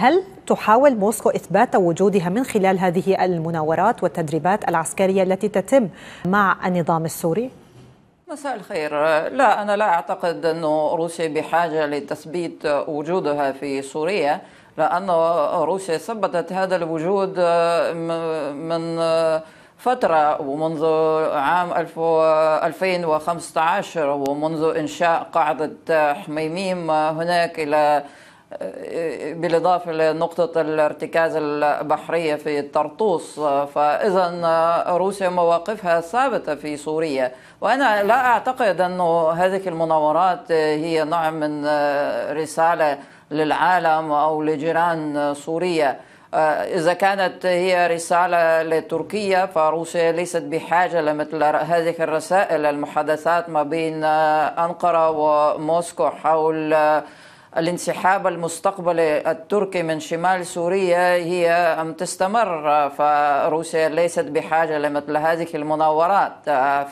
هل تحاول موسكو إثبات وجودها من خلال هذه المناورات والتدريبات العسكرية التي تتم مع النظام السوري؟ مساء الخير لا أنا لا أعتقد أن روسيا بحاجة لتثبيت وجودها في سوريا لأن روسيا ثبتت هذا الوجود من فترة ومنذ عام 2015 ومنذ إنشاء قاعدة حميميم هناك إلى بالإضافة لنقطة الارتكاز البحرية في طرطوس فإذا روسيا مواقفها ثابتة في سوريا وأنا لا أعتقد أن هذه المناورات هي نوع من رسالة للعالم أو لجيران سوريا إذا كانت هي رسالة لتركيا فروسيا ليست بحاجة لمثل هذه الرسائل المحادثات ما بين أنقرة وموسكو حول الانسحاب المستقبلي التركي من شمال سوريا هي أم تستمر فروسيا ليست بحاجة لمثل هذه المناورات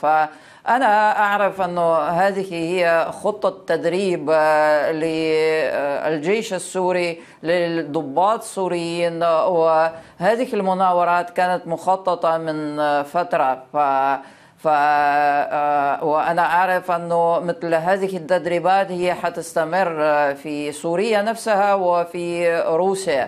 فأنا أعرف أن هذه هي خطة تدريب آه، للجيش السوري للضباط السوريين وهذه المناورات كانت مخططة من فترة ف ف آه، آه، وانا اعرف انه مثل هذه التدريبات هي حتستمر آه، في سوريا نفسها وفي روسيا